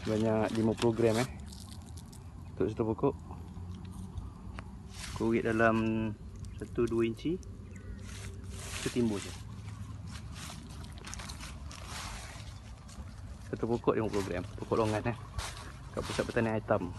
sebanyak 50 gram eh untuk satu pokok kurit dalam 1-2 inci setimbul je satu pokok 50 gram pokok longan eh kat pusat pertanian hitam